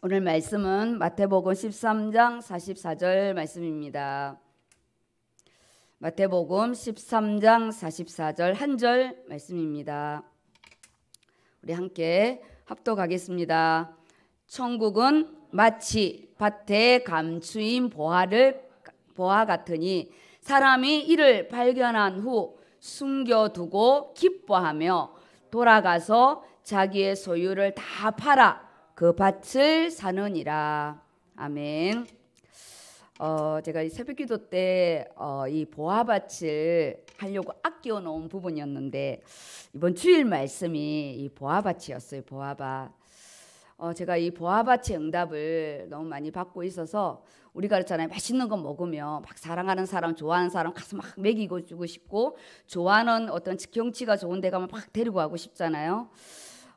오늘 말씀은 마태복음 13장 44절 말씀입니다. 마태복음 13장 44절 한 절 말씀입니다. 우리 함께 합독하겠습니다. 천국은 마치 밭에 감추인 보화를 보화 같으니 사람이 이를 발견한 후 숨겨두고 기뻐하며 돌아가서 자기의 소유를 다 팔아 그 밭을 사느니라. 아멘. 어, 제가 이 새벽 기도 때, 어, 이 보아밭을 하려고 아껴 놓은 부분이었는데, 이번 주일 말씀이 이 보아밭이었어요, 보아밭. 어, 제가 이 보아밭의 응답을 너무 많이 받고 있어서, 우리가 그렇잖아요. 맛있는 거 먹으면 막 사랑하는 사람, 좋아하는 사람 가서 막 먹이고 주고 싶고, 좋아하는 어떤 경치가 좋은 데 가면 막 데리고 가고 싶잖아요.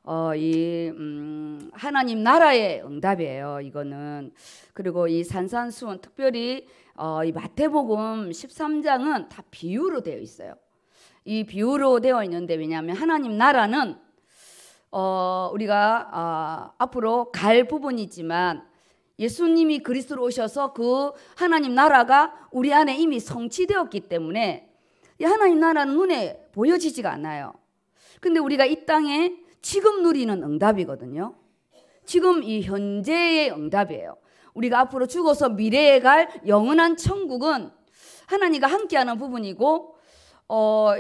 어, 이 음, 하나님 나라의 응답이에요. 이거는 그리고 이 산산수훈 특별히 어, 이 마태복음 13장은 다 비유로 되어 있어요. 이 비유로 되어 있는데 왜냐하면 하나님 나라는 어, 우리가 어, 앞으로 갈 부분이지만 예수님이 그리스도로 오셔서 그 하나님 나라가 우리 안에 이미 성취되었기 때문에 이 하나님 나라는 눈에 보여지지가 않아요. 근데 우리가 이 땅에 지금 누리는 응답이거든요. 지금 이 현재의 응답이에요. 우리가 앞으로 죽어서 미래에 갈 영원한 천국은 하나님과 함께하는 부분이고 어,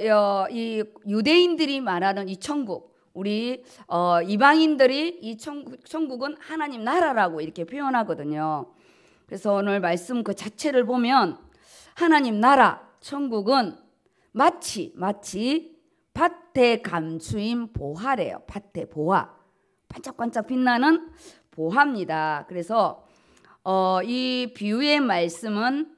이 유대인들이 말하는 이 천국, 우리 어, 이방인들이 이 천국, 천국은 하나님 나라라고 이렇게 표현하거든요. 그래서 오늘 말씀 그 자체를 보면 하나님 나라, 천국은 마치 마치 밭에 감추인 보화래요. 밭에 보화. 반짝반짝 빛나는 보화입니다. 그래서 어, 이 비유의 말씀은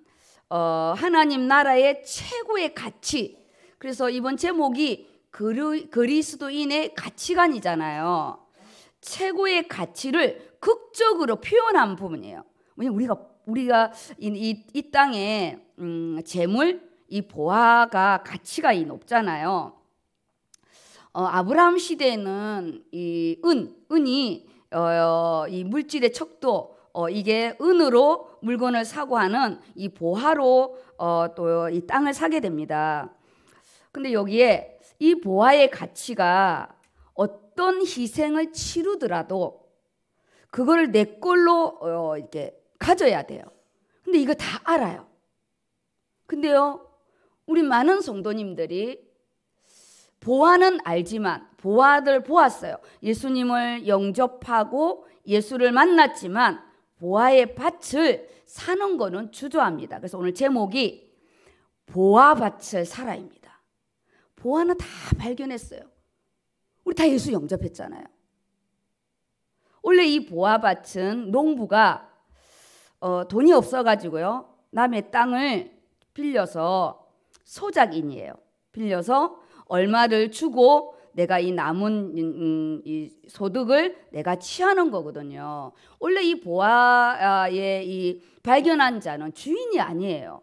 어, 하나님 나라의 최고의 가치. 그래서 이번 제목이 그리, 그리스도인의 가치관이잖아요. 최고의 가치를 극적으로 표현한 부분이에요. 왜냐면 우리가 우리가 이, 이, 이 땅에 음, 재물, 이 보화가 가치가 높잖아요. 어, 아브라함 시대에는 이 은, 은이 어, 어, 이 물질의 척도 어, 이게 은으로 물건을 사고 하는 이 보화로 어, 또 이 땅을 사게 됩니다. 근데 여기에 이 보화의 가치가 어떤 희생을 치르더라도 그걸내 걸로 어, 이렇게 가져야 돼요. 근데 이거 다 알아요. 근데요, 우리 많은 성도님들이 보아는 알지만 보아들 보았어요. 예수님을 영접하고 예수를 만났지만 보아의 밭을 사는 거는 주저합니다. 그래서 오늘 제목이 보아 밭을 살아입니다 보아는 다 발견했어요. 우리 다 예수 영접했잖아요. 원래 이 보아 밭은 농부가 어, 돈이 없어가지고요 남의 땅을 빌려서 소작인이에요. 빌려서 얼마를 주고 내가 이 남은 음, 이 소득을 내가 취하는 거거든요. 원래 이 보아의 이 발견한 자는 주인이 아니에요.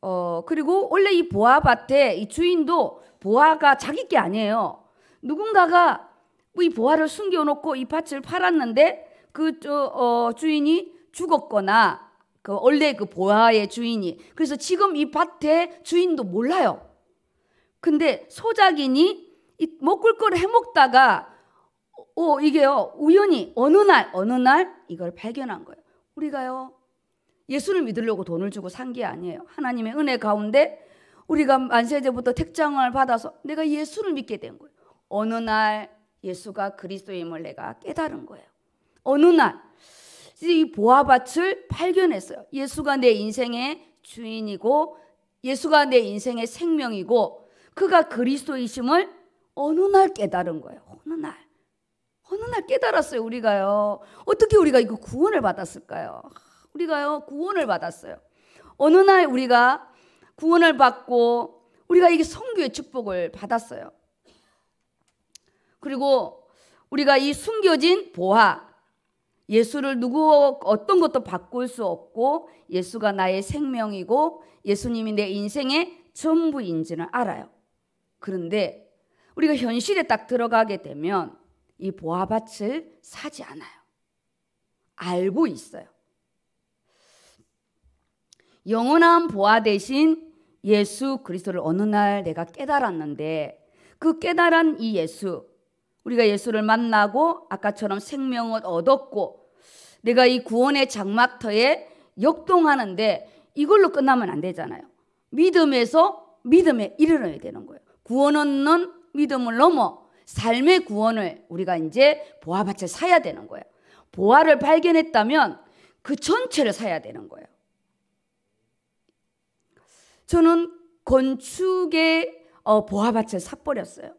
어, 그리고 원래 이 보아밭에 이 주인도 보아가 자기 게 아니에요. 누군가가 이 보아를 숨겨놓고 이 밭을 팔았는데 그 어, 주인이 죽었거나 그 원래 그 보아의 주인이 그래서 지금 이 밭의 주인도 몰라요. 근데 소작인이 먹을 거를 해먹다가 어 이게요 우연히 어느 날 어느 날 이걸 발견한 거예요. 우리가요 예수를 믿으려고 돈을 주고 산 게 아니에요. 하나님의 은혜 가운데 우리가 만세제부터 택장을 받아서 내가 예수를 믿게 된 거예요. 어느 날 예수가 그리스도임을 내가 깨달은 거예요. 어느 날 이보아밭을 발견했어요. 예수가 내 인생의 주인이고 예수가 내 인생의 생명이고 그가 그리스도이심을 어느 날 깨달은 거예요. 어느 날. 어느 날 깨달았어요, 우리가요. 어떻게 우리가 이거 구원을 받았을까요? 우리가요, 구원을 받았어요. 어느 날 우리가 구원을 받고 우리가 이게 성교의 축복을 받았어요. 그리고 우리가 이 숨겨진 보화, 예수를 누구 어떤 것도 바꿀 수 없고 예수가 나의 생명이고 예수님이 내 인생의 전부인지는 알아요. 그런데 우리가 현실에 딱 들어가게 되면 이보아밭을 사지 않아요. 알고 있어요. 영원한 보아 대신 예수 그리스도를 어느 날 내가 깨달았는데 그 깨달은 이 예수 우리가 예수를 만나고 아까처럼 생명을 얻었고 내가 이 구원의 장막터에 역동하는데 이걸로 끝나면 안 되잖아요. 믿음에서 믿음에 이르러야 되는 거예요. 구원 얻는 믿음을 넘어 삶의 구원을 우리가 이제 보화밭을 사야 되는 거예요. 보화를 발견했다면 그 전체를 사야 되는 거예요. 저는 건축의 어, 보화밭을 사버렸어요.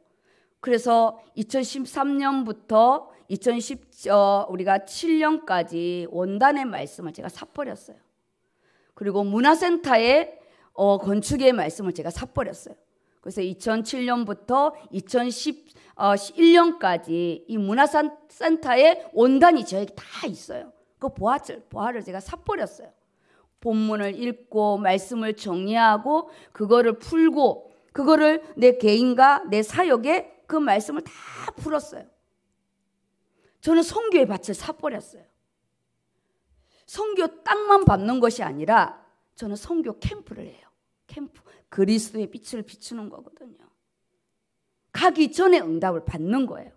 그래서 2013년부터 2010 어, 우리가 7년까지 원단의 말씀을 제가 사버렸어요. 그리고 문화센터의 어, 건축의 말씀을 제가 사버렸어요. 그래서 2007년부터 2011년까지 어, 이 문화센터에 온단이 저에게 다 있어요. 그 보화절, 보화를 제가 사버렸어요. 본문을 읽고 말씀을 정리하고 그거를 풀고 그거를 내 개인과 내 사역에 그 말씀을 다 풀었어요. 저는 성교의 밭을 사버렸어요. 성교 땅만 밟는 것이 아니라 저는 성교 캠프를 해요. 캠프. 그리스도의 빛을 비추는 거거든요. 가기 전에 응답을 받는 거예요.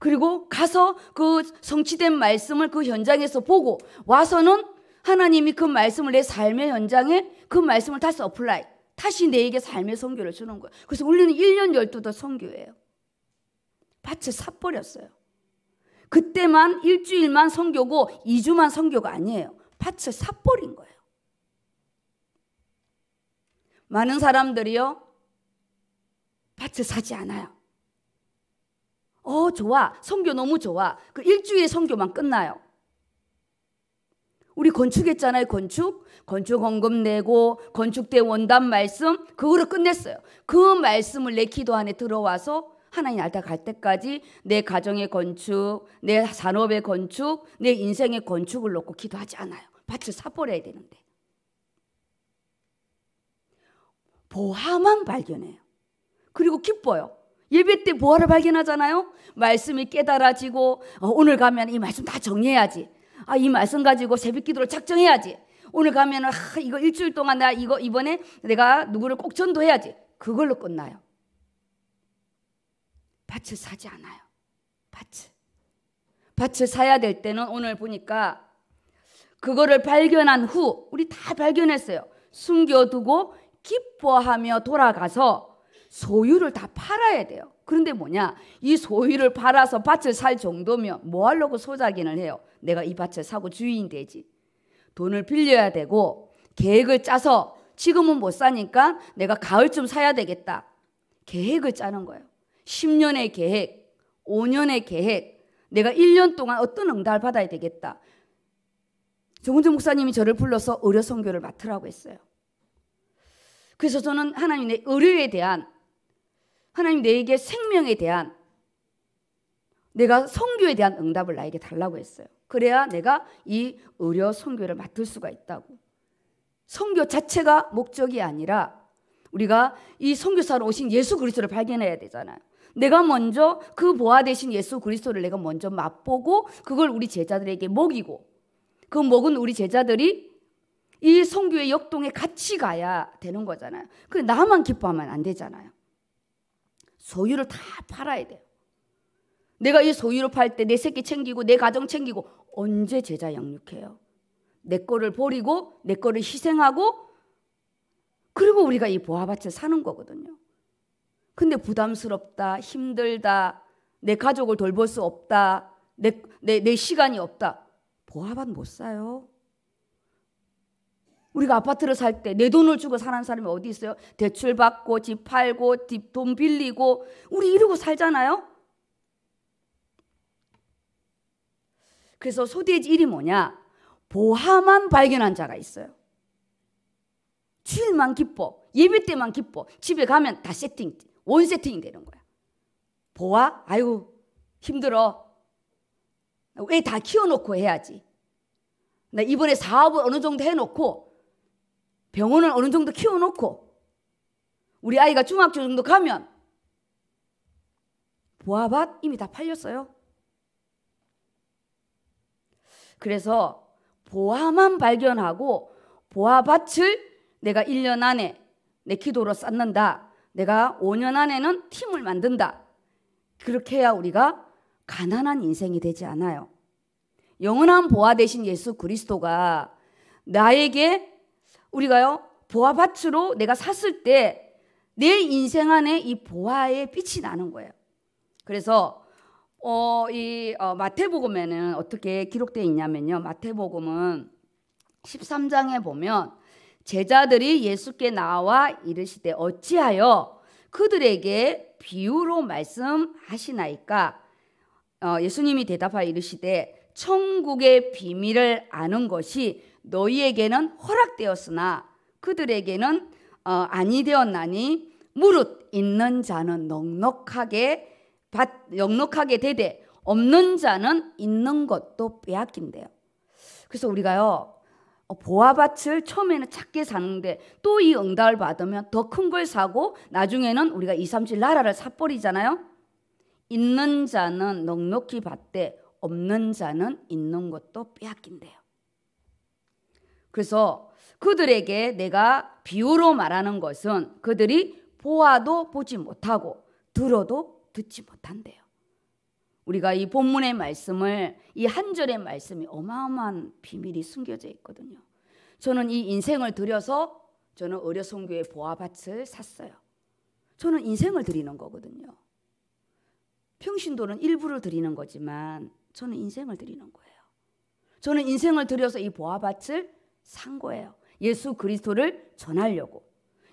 그리고 가서 그 성취된 말씀을 그 현장에서 보고 와서는 하나님이 그 말씀을 내 삶의 현장에 그 말씀을 다시 어플라이 다시 내게 삶의 성교를 주는 거예요. 그래서 우리는 1년 12도 성교예요. 밭을 삽버렸어요. 그때만 일주일만 성교고 2주만 성교가 아니에요. 밭을 삽버린 거예요. 많은 사람들이요. 밭을 사지 않아요. 어, 좋아. 성교 너무 좋아. 그 일주일에 성교만 끝나요. 우리 건축했잖아요, 건축. 건축 헌금 내고, 건축대 원단 말씀, 그거를 끝냈어요. 그 말씀을 내 기도 안에 들어와서 하나님 알다 갈 때까지 내 가정의 건축, 내 산업의 건축, 내 인생의 건축을 놓고 기도하지 않아요. 밭을 사버려야 되는데. 보화만 발견해요. 그리고 기뻐요. 예배 때 보화를 발견하잖아요. 말씀이 깨달아지고 어, 오늘 가면 이 말씀 다 정리해야지. 아, 이 말씀 가지고 새벽기도를 작정해야지. 오늘 가면 아, 이거 일주일 동안 나 이거 이번에 내가 누구를 꼭 전도해야지. 그걸로 끝나요. 밭을 사지 않아요. 밭을. 밭을 사야 될 때는 오늘 보니까 그거를 발견한 후 우리 다 발견했어요. 숨겨두고 기뻐하며 돌아가서 소유를 다 팔아야 돼요. 그런데 뭐냐? 이 소유를 팔아서 밭을 살 정도면 뭐 하려고 소작인을 해요? 내가 이 밭을 사고 주인 되지. 돈을 빌려야 되고 계획을 짜서 지금은 못 사니까 내가 가을쯤 사야 되겠다. 계획을 짜는 거예요. 10년의 계획, 5년의 계획, 내가 1년 동안 어떤 응답을 받아야 되겠다. 정은주 목사님이 저를 불러서 의료선교를 맡으라고 했어요. 그래서 저는 하나님 의 의료에 대한 하나님 내게 생명에 대한 내가 성교에 대한 응답을 나에게 달라고 했어요. 그래야 내가 이 의료 성교를 맡을 수가 있다고. 성교 자체가 목적이 아니라 우리가 이 성교사로 오신 예수 그리스도를 발견해야 되잖아요. 내가 먼저 그 보아 대신 예수 그리스도를 내가 먼저 맛보고 그걸 우리 제자들에게 먹이고 그 먹은 우리 제자들이 이 성교의 역동에 같이 가야 되는 거잖아요. 그 나만 기뻐하면 안 되잖아요. 소유를 다 팔아야 돼요. 내가 이 소유를 팔 때 내 새끼 챙기고 내 가정 챙기고 언제 제자 양육해요? 내 거를 버리고 내 거를 희생하고 그리고 우리가 이 보아밭에 사는 거거든요. 근데 부담스럽다, 힘들다, 내 가족을 돌볼 수 없다, 내, 내, 내 시간이 없다. 보아밭 못 사요. 우리가 아파트를 살 때 내 돈을 주고 사는 사람이 어디 있어요? 대출 받고 집 팔고 집돈 빌리고 우리 이러고 살잖아요. 그래서 소대지 일이 뭐냐? 보화만 발견한 자가 있어요. 주일만 기뻐, 예배 때만 기뻐. 집에 가면 다 세팅, 원 세팅이 되는 거야. 보아? 아이고 힘들어. 왜 다 키워놓고 해야지. 나 이번에 사업을 어느 정도 해놓고 병원을 어느 정도 키워놓고 우리 아이가 중학교 정도 가면 보아밭 이미 다 팔렸어요. 그래서 보아만 발견하고 보아밭을 내가 1년 안에 내 기도로 쌓는다. 내가 5년 안에는 팀을 만든다. 그렇게 해야 우리가 가난한 인생이 되지 않아요. 영원한 보아 대신 예수 그리스도가 나에게 우리가요, 보아밭으로 내가 샀을 때 내 인생 안에 이보아의 빛이 나는 거예요. 그래서 어, 이 어, 마태복음에는 어떻게 기록되어 있냐면요. 마태복음은 13장에 보면 제자들이 예수께 나와 이르시되 어찌하여 그들에게 비유로 말씀하시나이까? 어, 예수님이 대답하여 이르시되 천국의 비밀을 아는 것이 너희에게는 허락되었으나 그들에게는 어, 아니 되었나니 무릇 있는 자는 넉넉하게 받, 넉넉하게 되되 없는 자는 있는 것도 빼앗긴대요. 그래서 우리가요 어, 보아밭을 처음에는 작게 사는데 또 이 응답을 받으면 더 큰 걸 사고 나중에는 우리가 이삼칠 나라를 사버리잖아요. 있는 자는 넉넉히 받되 없는 자는 있는 것도 빼앗긴대요. 그래서 그들에게 내가 비유로 말하는 것은 그들이 보아도 보지 못하고 들어도 듣지 못한대요. 우리가 이 본문의 말씀을 이 한 절의 말씀이 어마어마한 비밀이 숨겨져 있거든요. 저는 이 인생을 들여서 저는 어려성교회 보아밭을 샀어요. 저는 인생을 드리는 거거든요. 평신도는 일부를 드리는 거지만 저는 인생을 드리는 거예요. 저는 인생을 들여서 이 보아밭을 산 거예요. 예수 그리스도를 전하려고.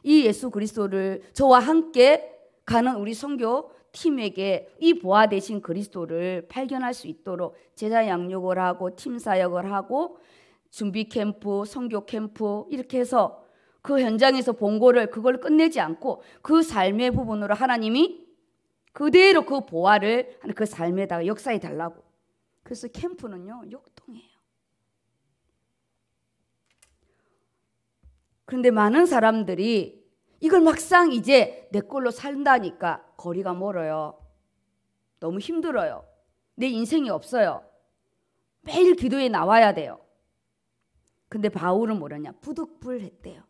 이 예수 그리스도를 저와 함께 가는 우리 성교 팀에게 이 보아 대신 그리스도를 발견할 수 있도록 제자 양육을 하고 팀 사역을 하고 준비 캠프, 성교 캠프 이렇게 해서 그 현장에서 본 거를 그걸 끝내지 않고 그 삶의 부분으로 하나님이 그대로 그 보화를 그 삶에다가 역사해 달라고. 그래서 캠프는요. 역, 그런데 많은 사람들이 이걸 막상 이제 내 걸로 산다니까 거리가 멀어요. 너무 힘들어요. 내 인생이 없어요. 매일 기도에 나와야 돼요. 근데 바울은 뭐랬냐? 부득불했대요.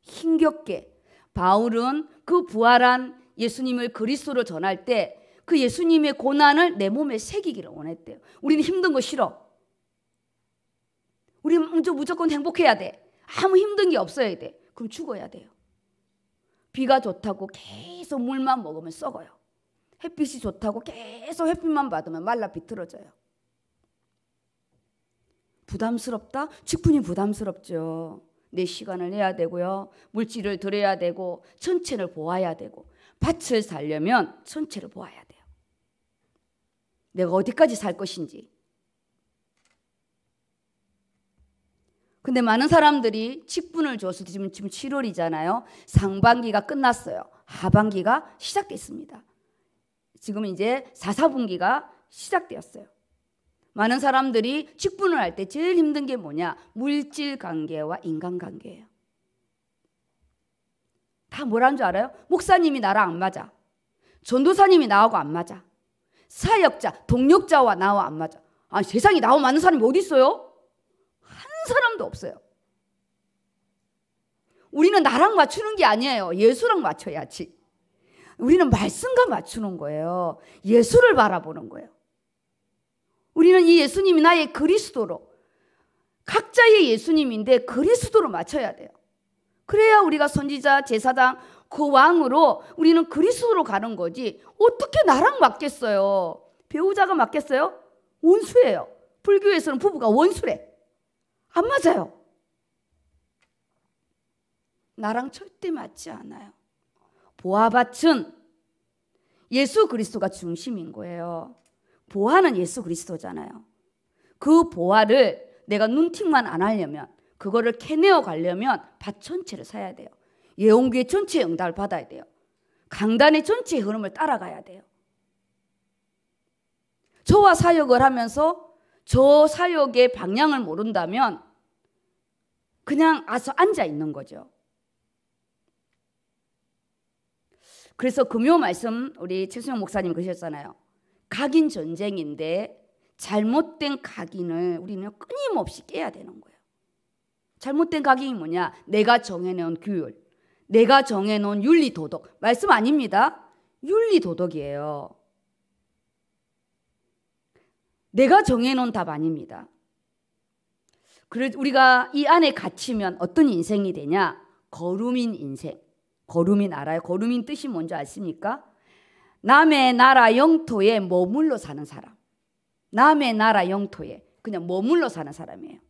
힘겹게 바울은 그 부활한 예수님을 그리스도로 전할 때 그 예수님의 고난을 내 몸에 새기기를 원했대요. 우리는 힘든 거 싫어. 우리 는 무조건 행복해야 돼. 아무 힘든 게 없어야 돼. 그럼 죽어야 돼요. 비가 좋다고 계속 물만 먹으면 썩어요. 햇빛이 좋다고 계속 햇빛만 받으면 말라 비틀어져요. 부담스럽다? 직분이 부담스럽죠. 내 시간을 내야 되고요. 물질을 들여야 되고 천체를 보아야 되고 밭을 살려면 천체를 보아야 돼요. 내가 어디까지 살 것인지 근데 많은 사람들이 직분을 줘서 지금 지금 7월이잖아요. 상반기가 끝났어요. 하반기가 시작됐습니다. 지금 이제 4, 4분기가 시작되었어요. 많은 사람들이 직분을 할 때 제일 힘든 게 뭐냐? 물질 관계와 인간 관계예요. 다 뭐라는 줄 알아요? 목사님이 나랑 안 맞아. 전도사님이 나하고 안 맞아. 사역자, 동력자와 나와 안 맞아. 아, 세상에 나와 맞는 사람이 어디 있어요? 사람도 없어요. 우리는 나랑 맞추는 게 아니에요. 예수랑 맞춰야지. 우리는 말씀과 맞추는 거예요. 예수를 바라보는 거예요. 우리는 이 예수님이 나의 그리스도로 각자의 예수님인데 그리스도로 맞춰야 돼요. 그래야 우리가 선지자, 제사장, 그 왕으로 우리는 그리스도로 가는 거지. 어떻게 나랑 맞겠어요? 배우자가 맞겠어요? 원수예요. 불교에서는 부부가 원수래. 안 맞아요. 나랑 절대 맞지 않아요. 보아밭은 예수 그리스도가 중심인 거예요. 보아는 예수 그리스도잖아요. 그 보아를 내가 눈팅만 안 하려면 그거를 캐내어 가려면 밭 전체를 사야 돼요. 예언교의 전체 응답을 받아야 돼요. 강단의 전체 흐름을 따라가야 돼요. 저와 사역을 하면서 저 사역의 방향을 모른다면 그냥 아서 앉아 있는 거죠. 그래서 금요 말씀 우리 최수영 목사님 그셨잖아요. 각인 전쟁인데 잘못된 각인을 우리는 끊임없이 깨야 되는 거예요. 잘못된 각인이 뭐냐? 내가 정해놓은 규율, 내가 정해놓은 윤리 도덕. 말씀 아닙니다. 윤리 도덕이에요. 내가 정해놓은 답 아닙니다. 그래 우리가 이 안에 갇히면 어떤 인생이 되냐? 거루민 인생. 거루민 알아요? 거루민 뜻이 뭔지 아십니까? 남의 나라 영토에 머물러 사는 사람. 남의 나라 영토에 그냥 머물러 사는 사람이에요.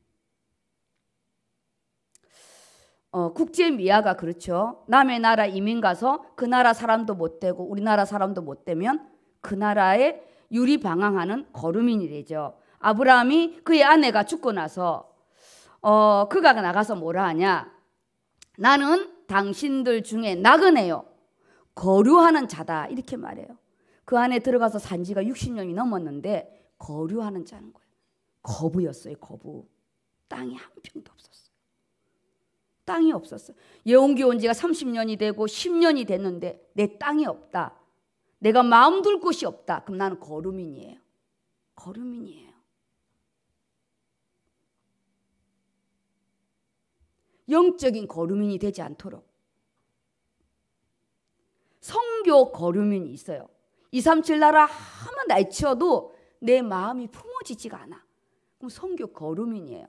어, 국제 미아가 그렇죠. 남의 나라 이민 가서 그 나라 사람도 못 되고 우리나라 사람도 못 되면 그 나라의 유리 방황하는 거루민이 되죠. 아브라함이 그의 아내가 죽고 나서 어, 그가 나가서 뭐라 하냐? 나는 당신들 중에 나그네요. 거류하는 자다. 이렇게 말해요. 그 안에 들어가서 산 지가 60년이 넘었는데 거류하는 자는 거예요. 거부였어요, 거부. 땅이 한 평도 없었어요. 땅이 없었어요. 예온기 온 지가 30년이 되고 10년이 됐는데 내 땅이 없다. 내가 마음 둘 곳이 없다. 그럼 나는 거루민이에요. 거루민이에요. 영적인 거루민이 되지 않도록 성교 거루민이 있어요. 2, 3, 7 나라 하면 날치워도 내 마음이 품어지지가 않아. 그럼 성교 거루민이에요.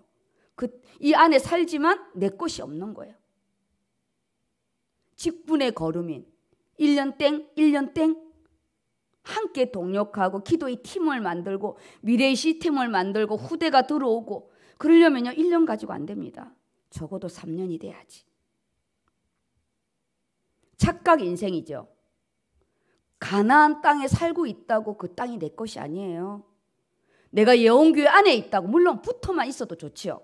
그, 이 안에 살지만 내 것이 없는 거예요. 직분의 거루민. 1년 땡, 1년 땡, 함께 동력하고 기도의 팀을 만들고 미래의 시스템을 만들고 후대가 들어오고 그러려면요 1년 가지고 안 됩니다. 적어도 3년이 돼야지. 착각 인생이죠. 가나안 땅에 살고 있다고 그 땅이 내 것이 아니에요. 내가 예원교회 안에 있다고 물론 붙어만 있어도 좋지요.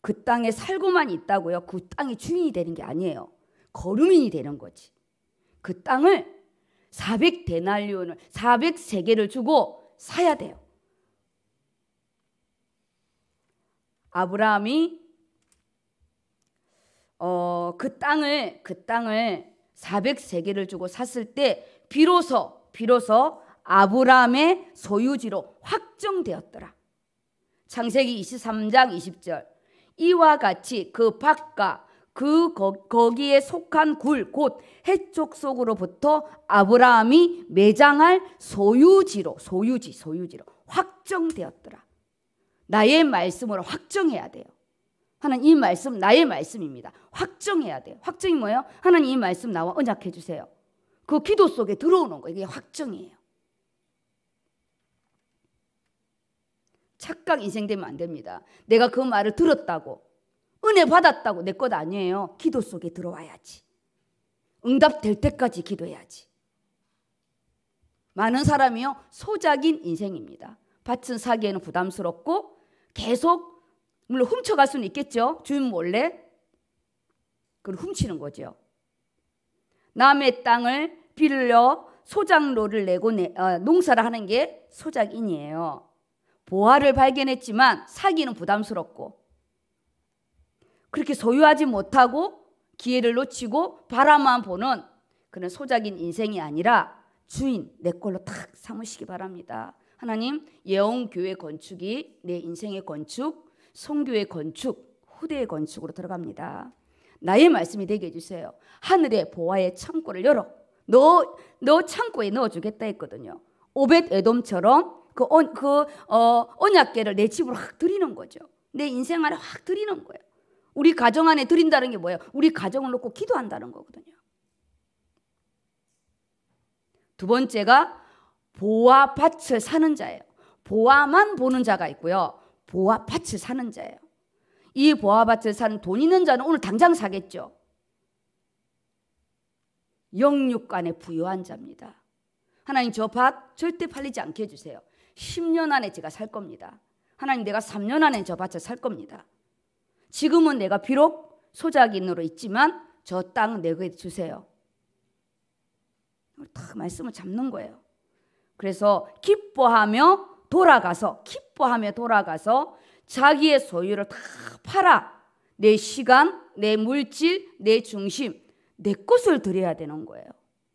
그 땅에 살고만 있다고요. 그 땅의 주인이 되는 게 아니에요. 거름인이 되는 거지. 그 땅을 400 데날리온을 400세계를 주고 사야 돼요. 아브라함이 어, 그 땅을 그 땅을 400세계를 주고 샀을 때 비로소 비로소 아브라함의 소유지로 확정되었더라. 창세기 23장 20절. 이와 같이 그 밭과 그 거, 기에 속한 굴, 곧 해쪽 속으로부터 아브라함이 매장할 소유지로, 소유지, 소유지로 확정되었더라. 나의 말씀으로 확정해야 돼요. 하나님 이 말씀 나의 말씀입니다. 확정해야 돼요. 확정이 뭐예요? 하나님 이 말씀 나와 언약해 주세요. 그 기도 속에 들어오는 거 이게 확정이에요. 착각 인생되면 안 됩니다. 내가 그 말을 들었다고 은혜 받았다고 내 것 아니에요. 기도 속에 들어와야지. 응답될 때까지 기도해야지. 많은 사람이요. 소작인 인생입니다. 밭은 사기에는 부담스럽고 계속 물론 훔쳐갈 수는 있겠죠. 주인 몰래. 그걸 훔치는 거죠. 남의 땅을 빌려 소작로를 내고 내, 어, 농사를 하는 게 소작인이에요. 보화를 발견했지만 사기는 부담스럽고 그렇게 소유하지 못하고 기회를 놓치고 바라만 보는 그런 소작인 인생이 아니라 주인 내 걸로 탁 삼으시기 바랍니다. 하나님 예언교회 건축이 내 인생의 건축, 성교의 건축, 후대의 건축으로 들어갑니다. 나의 말씀이 되게 해주세요. 하늘의 보화의 창고를 열어. 너, 너 창고에 넣어주겠다 했거든요. 오벳 에돔처럼 그, 그 어, 언약계를 내 집으로 확 들이는 거죠. 내 인생 안에 확 들이는 거예요. 우리 가정 안에 드린다는 게 뭐예요? 우리 가정을 놓고 기도한다는 거거든요. 두 번째가 보와 밭을 사는 자예요. 보아만 보는 자가 있고요. 보와 밭을 사는 자예요. 이 보아 밭을 사는 돈 있는 자는 오늘 당장 사겠죠. 영육간에 부유한 자입니다. 하나님 저 밭 절대 팔리지 않게 해주세요. 10년 안에 제가 살 겁니다. 하나님 내가 3년 안에 저 밭을 살 겁니다. 지금은 내가 비록 소작인으로 있지만 저 땅 내게 주세요. 다 말씀을 잡는 거예요. 그래서 기뻐하며 돌아가서 기뻐하며 돌아가서 자기의 소유를 다 팔아 내 시간, 내 물질, 내 중심, 내 것을 드려야 되는 거예요.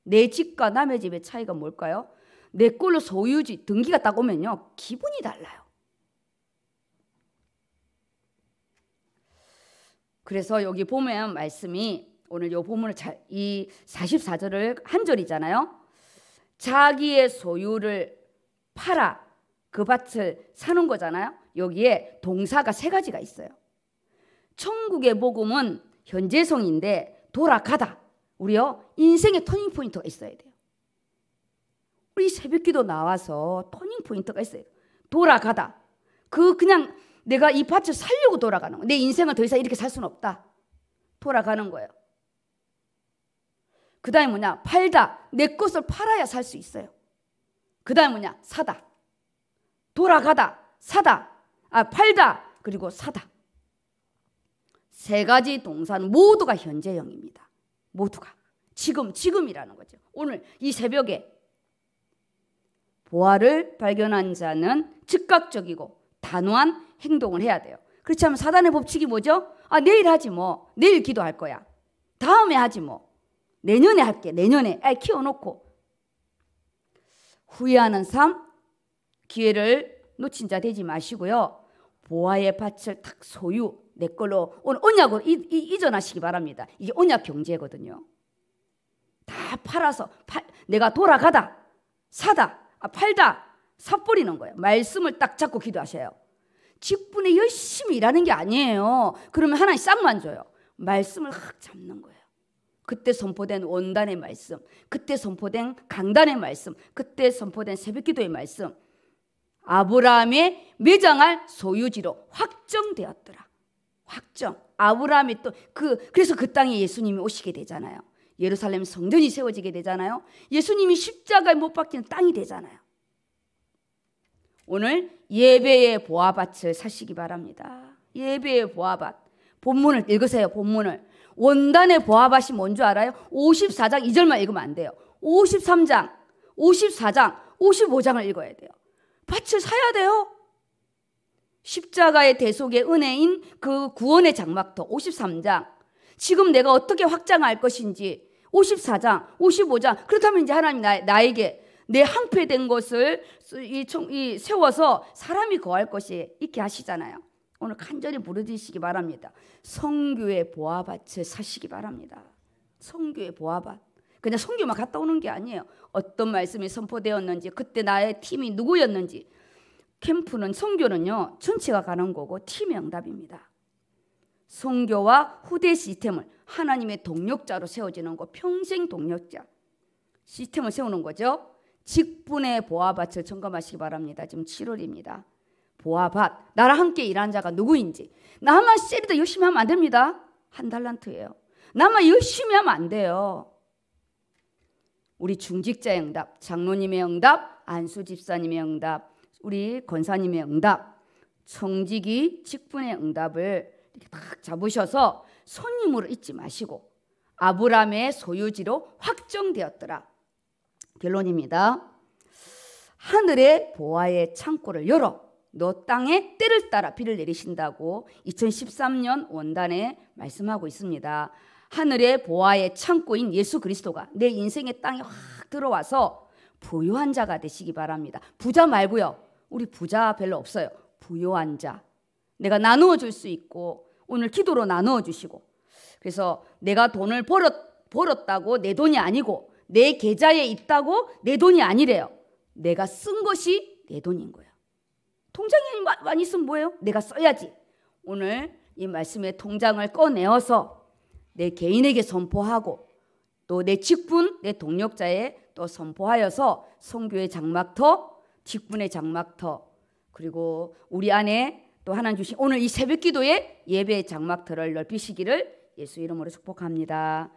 내 집과 남의 집의 차이가 뭘까요? 내 걸로 소유지 등기가 딱 오면요 기분이 달라요. 그래서 여기 보면 말씀이 오늘 요 본문을 자, 이 44절을 한 절이잖아요. 자기의 소유를 팔아 그 밭을 사는 거잖아요. 여기에 동사가 세 가지가 있어요. 천국의 복음은 현재성인데 돌아가다. 우리요 인생의 터닝 포인트가 있어야 돼요. 우리 새벽기도 나와서 터닝 포인트가 있어요. 돌아가다. 그 그냥 내가 이 파츠 살려고 돌아가는 거내 인생을 더 이상 이렇게 살 수는 없다. 돌아가는 거예요. 그 다음에 뭐냐? 팔다. 내 것을 팔아야 살 수 있어요. 그 다음에 뭐냐? 사다. 돌아가다. 사다. 아, 팔다. 그리고 사다. 세 가지 동사는 모두가 현재형입니다. 모두가. 지금, 지금이라는 거죠. 오늘 이 새벽에 보아를 발견한 자는 즉각적이고 단호한 행동을 해야 돼요. 그렇지 않으면 사단의 법칙이 뭐죠? 아, 내일 하지 뭐. 내일 기도할 거야. 다음에 하지 뭐. 내년에 할게. 내년에. 아, 키워놓고. 후회하는 삶, 기회를 놓친 자 되지 마시고요. 보아의 밭을 탁 소유, 내 걸로 오늘 언약으로 이, 이, 이전하시기 바랍니다. 이게 언약 경제거든요. 다 팔아서 팔, 내가 돌아가다, 사다, 아, 팔다, 사버리는 거예요. 말씀을 딱 잡고 기도하셔요. 직분에 열심히 일하는 게 아니에요. 그러면 하나님 싹만 줘요. 말씀을 확 잡는 거예요. 그때 선포된 원단의 말씀, 그때 선포된 강단의 말씀, 그때 선포된 새벽기도의 말씀, 아브라함의 매장할 소유지로 확정되었더라. 확정. 아브라함이 또 그 그래서 그 땅에 예수님이 오시게 되잖아요. 예루살렘 성전이 세워지게 되잖아요. 예수님이 십자가에 못 박히는 땅이 되잖아요. 오늘 예배의 보아밭을 사시기 바랍니다. 예배의 보아밭. 본문을 읽으세요. 본문을. 원단의 보아밭이 뭔 줄 알아요? 54장 2절만 읽으면 안 돼요. 53장, 54장, 55장을 읽어야 돼요. 밭을 사야 돼요. 십자가의 대속의 은혜인 그 구원의 장막터 53장. 지금 내가 어떻게 확장할 것인지 54장, 55장. 그렇다면 이제 하나님 나, 나에게 내 항폐된 것을 세워서 사람이 거할 것이 있게 하시잖아요. 오늘 간절히 부르짖으시기 바랍니다. 성교의 보아밭을 사시기 바랍니다. 성교의 보아밭. 그냥 성교만 갔다 오는 게 아니에요. 어떤 말씀이 선포되었는지 그때 나의 팀이 누구였는지 캠프는 성교는요 전체가 가는 거고 팀의 응답입니다. 성교와 후대 시스템을 하나님의 동력자로 세워지는 거 평생 동력자 시스템을 세우는 거죠. 직분의 보아밭을 점검하시기 바랍니다. 지금 7월입니다. 보아밭. 나랑 함께 일한 자가 누구인지. 나만 세리다 열심히 하면 안 됩니다. 한 달란트예요. 나만 열심히 하면 안 돼요. 우리 중직자의 응답, 장로님의 응답, 안수 집사님의 응답, 우리 권사님의 응답, 성직이 직분의 응답을 이렇게 딱 잡으셔서 손님으로 잊지 마시고 아브라함의 소유지로 확정되었더라. 결론입니다. 하늘의 보아의 창고를 열어 너 땅에 때를 따라 비를 내리신다고 2013년 원단에 말씀하고 있습니다. 하늘의 보아의 창고인 예수 그리스도가 내 인생의 땅에 확 들어와서 부유한 자가 되시기 바랍니다. 부자 말고요. 우리 부자 별로 없어요. 부유한 자. 내가 나누어 줄 수 있고 오늘 기도로 나누어 주시고 그래서 내가 돈을 벌었, 벌었다고 내 돈이 아니고 내 계좌에 있다고 내 돈이 아니래요. 내가 쓴 것이 내 돈인 거야. 통장에 많이 있으면 뭐예요? 내가 써야지. 오늘 이 말씀의 통장을 꺼내어서 내 개인에게 선포하고 또 내 직분, 내 동력자에 또 선포하여서 성교의 장막터, 직분의 장막터, 그리고 우리 안에 또 하나님 주신 오늘 이 새벽 기도에 예배의 장막터를 넓히시기를 예수 이름으로 축복합니다.